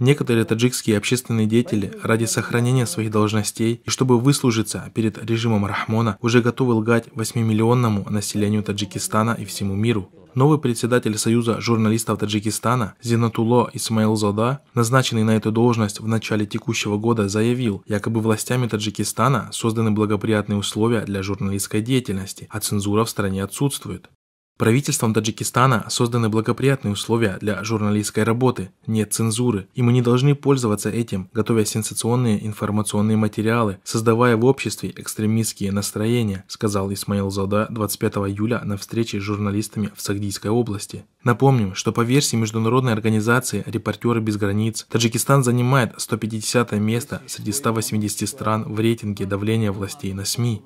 Некоторые таджикские общественные деятели ради сохранения своих должностей и чтобы выслужиться перед режимом Рахмона уже готовы лгать 8-миллионному населению Таджикистана и всему миру. Новый председатель Союза журналистов Таджикистана Зинатуло Исмаил Зада, назначенный на эту должность в начале текущего года, заявил, якобы властями Таджикистана созданы благоприятные условия для журналистской деятельности, а цензура в стране отсутствует. Правительством Таджикистана созданы благоприятные условия для журналистской работы, нет цензуры, и мы не должны пользоваться этим, готовя сенсационные информационные материалы, создавая в обществе экстремистские настроения, сказал Исмаил Зада 25 июля на встрече с журналистами в Сагдийской области. Напомним, что по версии международной организации «Репортеры без границ» Таджикистан занимает 150 место среди 180 стран в рейтинге давления властей на СМИ.